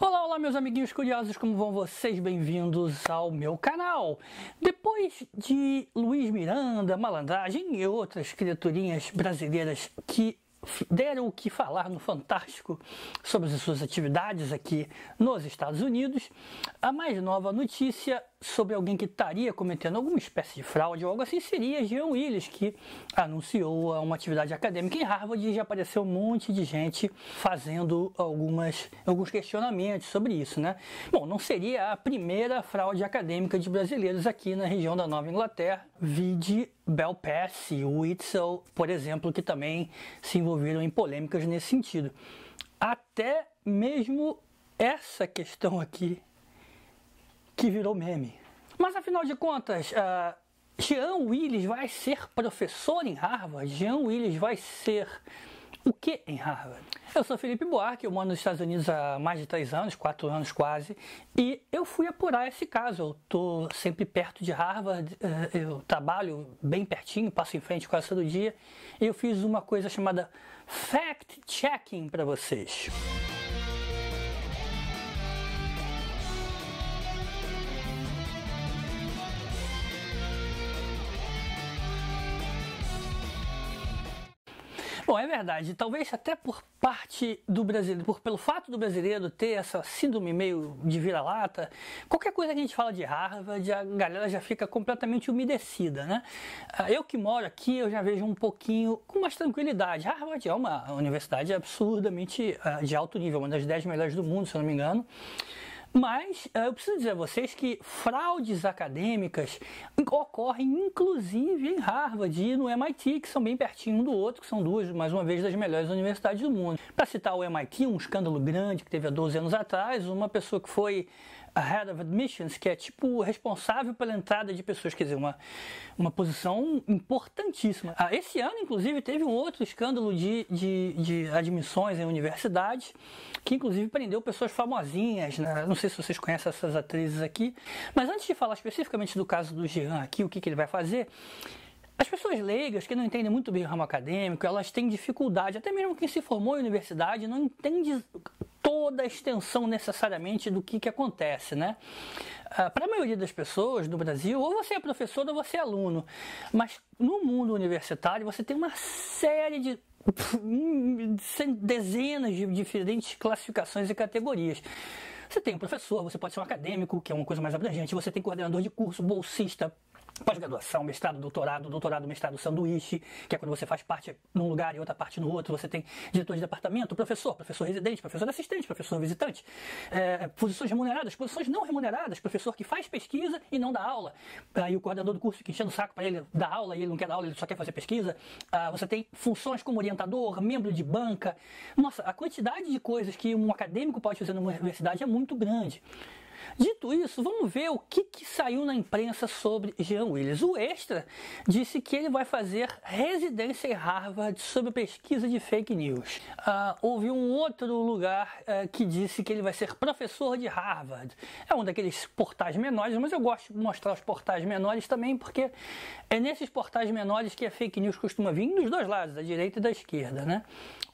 Olá, olá meus amiguinhos curiosos, como vão vocês? Bem-vindos ao meu canal. Depois de Luiz Miranda, Malandragem e outras criaturinhas brasileiras que deram o que falar no Fantástico sobre as suas atividades aqui nos Estados Unidos, a mais nova notícia sobre alguém que estaria cometendo alguma espécie de fraude ou algo assim seria Jean Willis, que anunciou uma atividade acadêmica em Harvard e já apareceu um monte de gente fazendo algumas, alguns questionamentos sobre isso, né? Bom, não seria a primeira fraude acadêmica de brasileiros aqui na região da Nova Inglaterra, vide Bell Pass e Whitsell, por exemplo, que também se envolveram em polêmicas nesse sentido. Até mesmo essa questão aqui que virou meme. Mas afinal de contas, uh, Jean Willis vai ser professor em Harvard? Jean Willis vai ser o que em Harvard? Eu sou Felipe Buarque, eu moro nos Estados Unidos há mais de três anos, quatro anos quase, e eu fui apurar esse caso. Eu estou sempre perto de Harvard, ah, eu trabalho bem pertinho, passo em frente quase todo dia, e eu fiz uma coisa chamada fact-checking para vocês. Bom, é verdade. Talvez até por parte do brasileiro, por, pelo fato do brasileiro ter essa síndrome meio de vira-lata, qualquer coisa que a gente fala de Harvard, a galera já fica completamente umedecida, né? Ah, eu que moro aqui, eu já vejo um pouquinho com mais tranquilidade. Harvard é uma universidade absurdamente ah, de alto nível, uma das 10 melhores do mundo, se eu não me engano. Mas eh, eu preciso dizer a vocês que fraudes acadêmicas ocorrem inclusive em Harvard e no MIT, que são bem pertinho um do outro, que são duas, mais uma vez, das melhores universidades do mundo. Para citar o MIT, um escândalo grande que teve há 12 anos atrás, uma pessoa que foi a Head of Admissions, que é tipo responsável pela entrada de pessoas, quer dizer, uma, uma posição importantíssima. Ah, esse ano, inclusive, teve um outro escândalo de, de, de admissões em universidades, que inclusive prendeu pessoas famosinhas, né? não sei se vocês conhecem essas atrizes aqui, mas antes de falar especificamente do caso do Jean aqui, o que, que ele vai fazer, as pessoas leigas que não entendem muito bem o ramo acadêmico, elas têm dificuldade, até mesmo quem se formou em universidade não entende toda a extensão necessariamente do que, que acontece, né? Ah, Para a maioria das pessoas do Brasil, ou você é professor ou você é aluno, mas no mundo universitário você tem uma série de dezenas de diferentes classificações e categorias. Você tem um professor, você pode ser um acadêmico, que é uma coisa mais abrangente, você tem coordenador de curso, bolsista, pós-graduação, mestrado, doutorado, doutorado, mestrado, sanduíche, que é quando você faz parte num lugar e outra parte no outro. Você tem diretor de departamento, professor, professor residente, professor assistente, professor visitante, é, posições remuneradas, posições não remuneradas, professor que faz pesquisa e não dá aula. Aí o coordenador do curso que enchendo o saco para ele dar aula e ele não quer dar aula, ele só quer fazer pesquisa. Ah, você tem funções como orientador, membro de banca. Nossa, a quantidade de coisas que um acadêmico pode fazer numa universidade é muito grande. Dito isso, vamos ver o que, que saiu na imprensa sobre Jean Willis. O Extra disse que ele vai fazer residência em Harvard sobre pesquisa de fake news. Ah, houve um outro lugar ah, que disse que ele vai ser professor de Harvard. É um daqueles portais menores, mas eu gosto de mostrar os portais menores também, porque é nesses portais menores que a fake news costuma vir dos dois lados, da direita e da esquerda, né?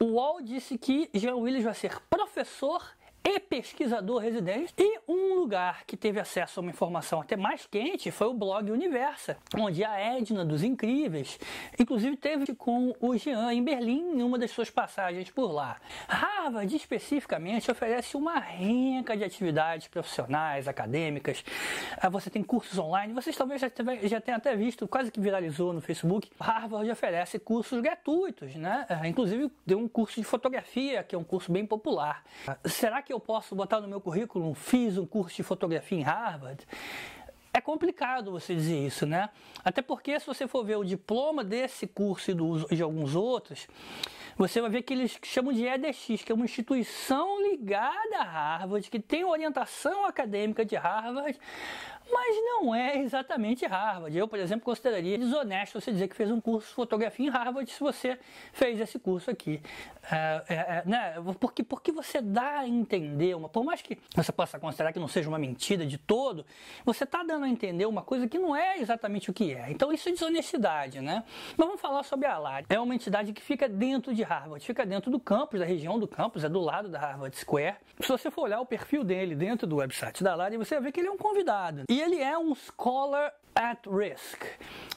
O UOL disse que Jean Willis vai ser professor e pesquisador residente. E um lugar que teve acesso a uma informação até mais quente foi o blog Universa, onde a Edna dos Incríveis, inclusive teve com o Jean em Berlim em uma das suas passagens por lá. Harvard especificamente oferece uma renca de atividades profissionais, acadêmicas. Ah, você tem cursos online, vocês talvez já, já tenham até visto, quase que viralizou no Facebook. Harvard oferece cursos gratuitos, né? Ah, inclusive deu um curso de fotografia, que é um curso bem popular. Ah, será que que eu posso botar no meu currículo? Fiz um curso de fotografia em Harvard. É complicado você dizer isso, né? Até porque se você for ver o diploma desse curso e de alguns outros, você vai ver que eles chamam de EDX, que é uma instituição ligada a Harvard, que tem orientação acadêmica de Harvard, mas não é exatamente Harvard. Eu, por exemplo, consideraria desonesto você dizer que fez um curso de fotografia em Harvard se você fez esse curso aqui. É, é, é né? porque, porque você dá a entender, uma, por mais que você possa considerar que não seja uma mentira de todo, você está dando a entender uma coisa que não é exatamente o que é. Então isso é desonestidade, né? Mas vamos falar sobre a LAD. É uma entidade que fica dentro de Harvard, fica dentro do campus, da região do campus, é do lado da Harvard Square. Se você for olhar o perfil dele dentro do website da LAD, você vai ver que ele é um convidado. E ele é um scholar at risk.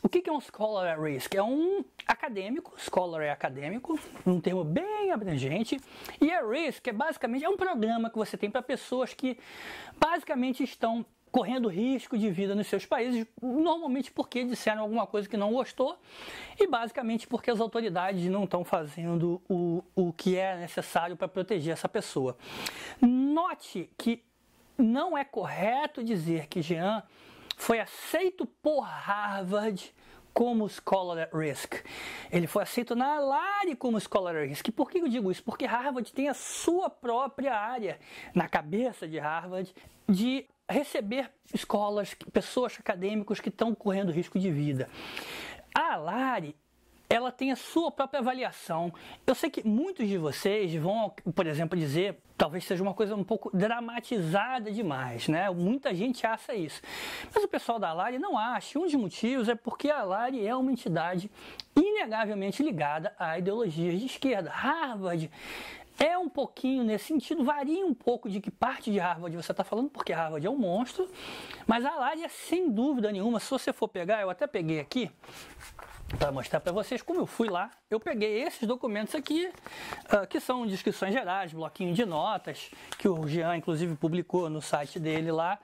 O que é um scholar at risk? É um acadêmico, scholar é acadêmico, um termo bem abrangente, e at é risk é basicamente é um programa que você tem para pessoas que basicamente estão correndo risco de vida nos seus países, normalmente porque disseram alguma coisa que não gostou e basicamente porque as autoridades não estão fazendo o, o que é necessário para proteger essa pessoa. Note que não é correto dizer que Jean foi aceito por Harvard como Scholar at Risk. Ele foi aceito na Alari como Scholar at Risk. Por que eu digo isso? Porque Harvard tem a sua própria área na cabeça de Harvard de receber escolas, pessoas acadêmicos que estão correndo risco de vida. A Alari ela tem a sua própria avaliação. Eu sei que muitos de vocês vão, por exemplo, dizer, talvez seja uma coisa um pouco dramatizada demais, né? Muita gente acha isso. Mas o pessoal da Lari não acha. Um dos motivos é porque a Lari é uma entidade inegavelmente ligada a ideologias de esquerda. Harvard é um pouquinho nesse sentido, varia um pouco de que parte de Harvard você está falando, porque Harvard é um monstro, mas a Lari é sem dúvida nenhuma, se você for pegar, eu até peguei aqui, para mostrar para vocês como eu fui lá. Eu peguei esses documentos aqui, uh, que são descrições gerais, bloquinho de notas, que o Jean inclusive publicou no site dele lá.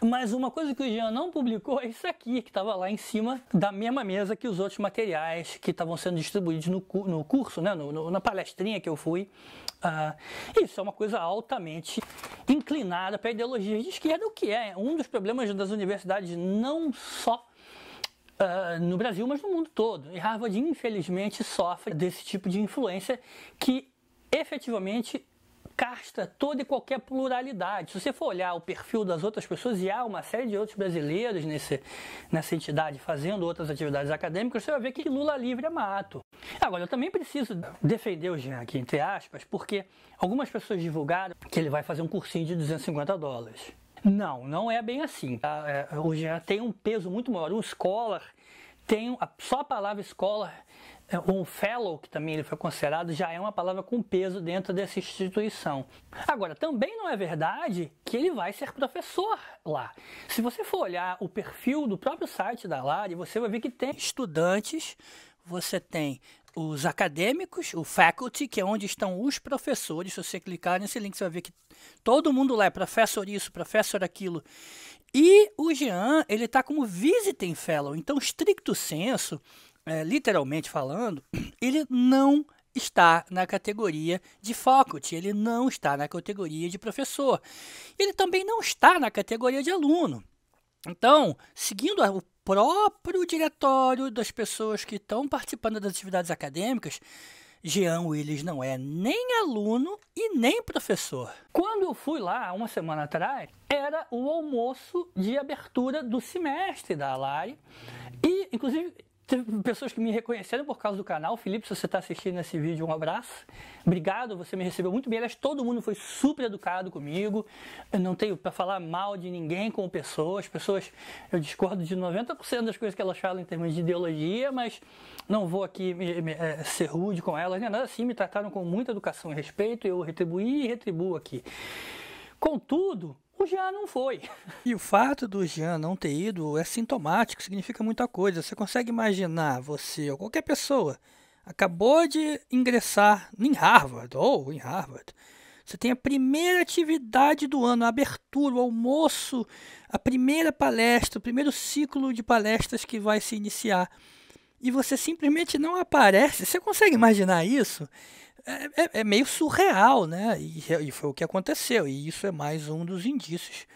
Mas uma coisa que o Jean não publicou é isso aqui, que estava lá em cima da mesma mesa que os outros materiais que estavam sendo distribuídos no, cu no curso, né? No, no, na palestrinha que eu fui. Uh, isso é uma coisa altamente inclinada para ideologias de esquerda, o que é um dos problemas das universidades não só uh, no Brasil, mas no mundo todo. E Harvard, infelizmente, sofre desse tipo de influência que efetivamente casta toda e qualquer pluralidade. Se você for olhar o perfil das outras pessoas, e há uma série de outros brasileiros nesse, nessa entidade fazendo outras atividades acadêmicas, você vai ver que Lula livre é mato. Agora, eu também preciso defender o Jean aqui, entre aspas, porque algumas pessoas divulgaram que ele vai fazer um cursinho de 250 dólares. Não, não é bem assim. Hoje tá? é, já tem um peso muito maior. Um scholar tem só a palavra scholar, é, um fellow que também ele foi considerado já é uma palavra com peso dentro dessa instituição. Agora, também não é verdade que ele vai ser professor lá. Se você for olhar o perfil do próprio site da Lari, você vai ver que tem estudantes, você tem os acadêmicos, o faculty, que é onde estão os professores. Se você clicar nesse link, você vai ver que todo mundo lá é professor isso, professor aquilo. E o Jean, ele está como visiting fellow. Então, estricto senso, é, literalmente falando, ele não está na categoria de faculty, ele não está na categoria de professor. Ele também não está na categoria de aluno. Então, seguindo o próprio diretório das pessoas que estão participando das atividades acadêmicas, Jean Willis não é nem aluno e nem professor. Quando eu fui lá, uma semana atrás, era o almoço de abertura do semestre da Alari. E, inclusive, Teve pessoas que me reconheceram por causa do canal. Felipe, se você está assistindo esse vídeo, um abraço. Obrigado, você me recebeu muito bem. Aliás, todo mundo foi super educado comigo. Eu não tenho para falar mal de ninguém com pessoas. Pessoas, eu discordo de 90% das coisas que elas falam em termos de ideologia, mas não vou aqui me, me, é, ser rude com elas, nem nada assim. Me trataram com muita educação e respeito. Eu retribuí e retribuo aqui. Contudo, o Jean não foi. E o fato do Jean não ter ido é sintomático, significa muita coisa. Você consegue imaginar você ou qualquer pessoa acabou de ingressar em Harvard ou em Harvard. Você tem a primeira atividade do ano, a abertura, o almoço, a primeira palestra, o primeiro ciclo de palestras que vai se iniciar e você simplesmente não aparece. Você consegue imaginar isso? É, é, é meio surreal, né? E, e, foi o que aconteceu. E isso é mais um dos indícios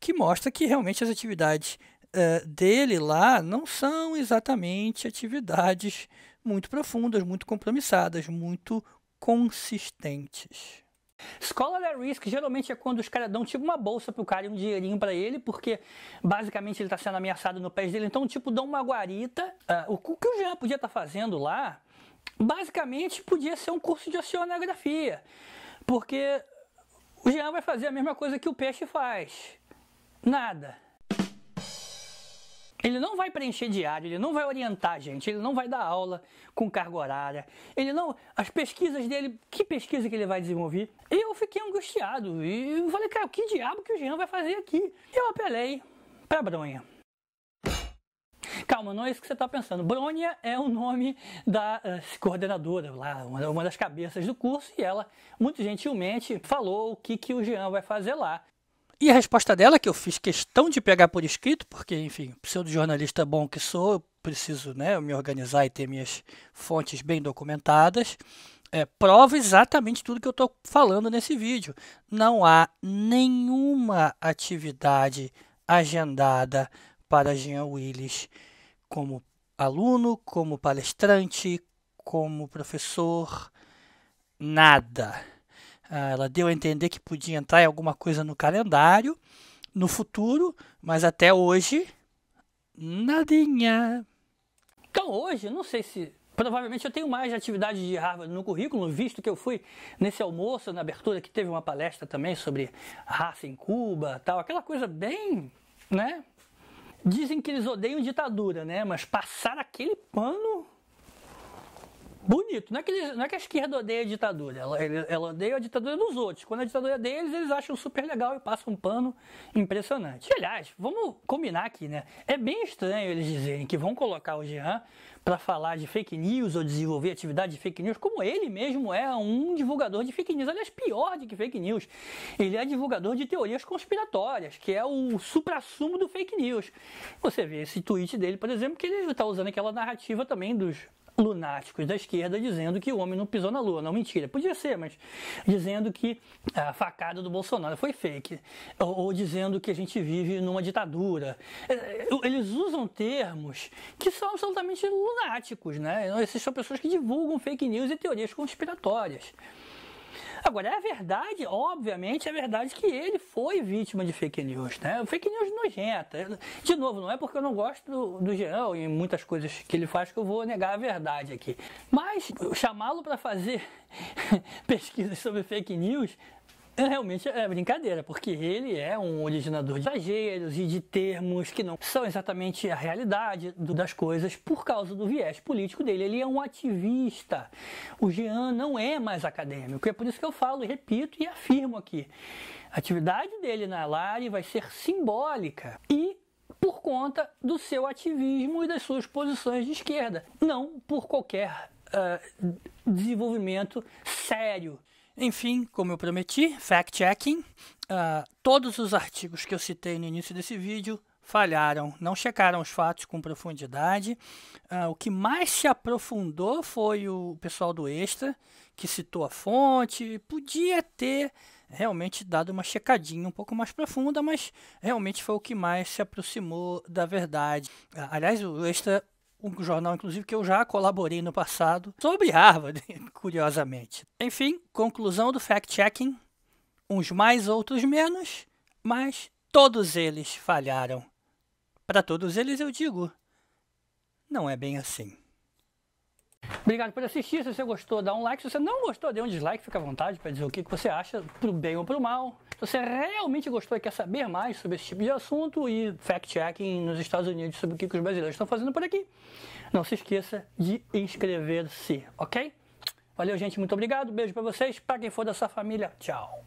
que mostra que realmente as atividades uh, dele lá não são exatamente atividades muito profundas, muito compromissadas, muito consistentes. Scholar at Risk geralmente é quando os caras dão tipo uma bolsa pro cara e um dinheirinho para ele, porque basicamente ele tá sendo ameaçado no pé dele, então tipo dão uma guarita. Uh, o que o Jean podia estar tá fazendo lá, basicamente podia ser um curso de oceanografia, porque o Jean vai fazer a mesma coisa que o peixe faz. Nada. Ele não vai preencher diário, ele não vai orientar a gente, ele não vai dar aula com carga horária, ele não. As pesquisas dele, que pesquisa que ele vai desenvolver? E eu fiquei angustiado e falei, cara, que diabo que o Jean vai fazer aqui? Eu apelei para Bronha. Calma, não é isso que você está pensando. Brônia é o nome da uh, coordenadora, lá, uma, uma das cabeças do curso, e ela, muito gentilmente, falou o que, que o Jean vai fazer lá. E a resposta dela, que eu fiz questão de pegar por escrito, porque, enfim, pseudo-jornalista bom que sou, eu preciso né, me organizar e ter minhas fontes bem documentadas, é, prova exatamente tudo que eu estou falando nesse vídeo. Não há nenhuma atividade agendada para Jean Willis como aluno, como palestrante, como professor, nada. Ah, ela deu a entender que podia entrar em alguma coisa no calendário no futuro, mas até hoje, nadinha. Então hoje, não sei se Provavelmente eu tenho mais atividade de Harvard no currículo, visto que eu fui nesse almoço, na abertura, que teve uma palestra também sobre raça em Cuba, tal, aquela coisa bem, né? Dizem que eles odeiam ditadura, né? Mas passar aquele pano bonito. Não é, que não é que a esquerda odeia a ditadura, ela, ela odeia a ditadura dos outros. Quando a ditadura é deles, eles acham super legal e passam um pano impressionante. E, aliás, vamos combinar aqui, né? É bem estranho eles dizerem que vão colocar o Jean para falar de fake news ou desenvolver atividade de fake news, como ele mesmo é um divulgador de fake news. Aliás, pior do que fake news, ele é divulgador de teorias conspiratórias, que é o supra-sumo do fake news. Você vê esse tweet dele, por exemplo, que ele está usando aquela narrativa também dos lunáticos da esquerda dizendo que o homem não pisou na lua. Não, mentira, podia ser, mas dizendo que a facada do Bolsonaro foi fake, ou, ou dizendo que a gente vive numa ditadura. É, é, eles usam termos que são absolutamente lunáticos, né? Essas são pessoas que divulgam fake news e teorias conspiratórias. Agora, é verdade, obviamente, é verdade que ele foi vítima de fake news, né? fake news nojenta. De novo, não é porque eu não gosto do, do Jean e muitas coisas que ele faz que eu vou negar a verdade aqui. Mas chamá-lo para fazer pesquisas sobre fake news é, realmente é brincadeira, porque ele é um originador de exageros e de termos que não são exatamente a realidade das coisas por causa do viés político dele. Ele é um ativista. O Jean não é mais acadêmico. É por isso que eu falo, repito e afirmo aqui. A atividade dele na Lari vai ser simbólica e por conta do seu ativismo e das suas posições de esquerda, não por qualquer uh, desenvolvimento sério enfim, como eu prometi, fact-checking. Uh, todos os artigos que eu citei no início desse vídeo falharam, não checaram os fatos com profundidade. Uh, o que mais se aprofundou foi o pessoal do Extra, que citou a fonte. Podia ter realmente dado uma checadinha um pouco mais profunda, mas realmente foi o que mais se aproximou da verdade. Uh, aliás, o Extra um jornal, inclusive, que eu já colaborei no passado, sobre Harvard, curiosamente. Enfim, conclusão do fact-checking: uns mais, outros menos, mas todos eles falharam. Para todos eles, eu digo, não é bem assim. Obrigado por assistir. Se você gostou, dá um like. Se você não gostou, dê um dislike. Fica à vontade para dizer o que você acha, pro bem ou pro mal você realmente gostou e quer saber mais sobre esse tipo de assunto e fact-checking nos Estados Unidos sobre o que, que os brasileiros estão fazendo por aqui, não se esqueça de inscrever-se, ok? Valeu, gente. Muito obrigado. Beijo para vocês. Para quem for da sua família, tchau.